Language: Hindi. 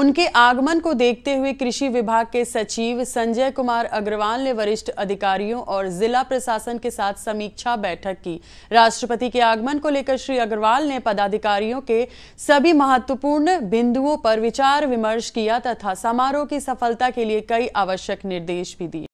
उनके आगमन को देखते हुए कृषि विभाग के सचिव संजय कुमार अग्रवाल ने वरिष्ठ अधिकारियों और जिला प्रशासन के साथ समीक्षा बैठक की राष्ट्रपति के आगमन को लेकर श्री अग्रवाल ने पदाधिकारियों के सभी महत्वपूर्ण बिंदुओं पर विचार विमर्श किया तथा समारोह की सफलता के लिए कई आवश्यक निर्देश भी दिए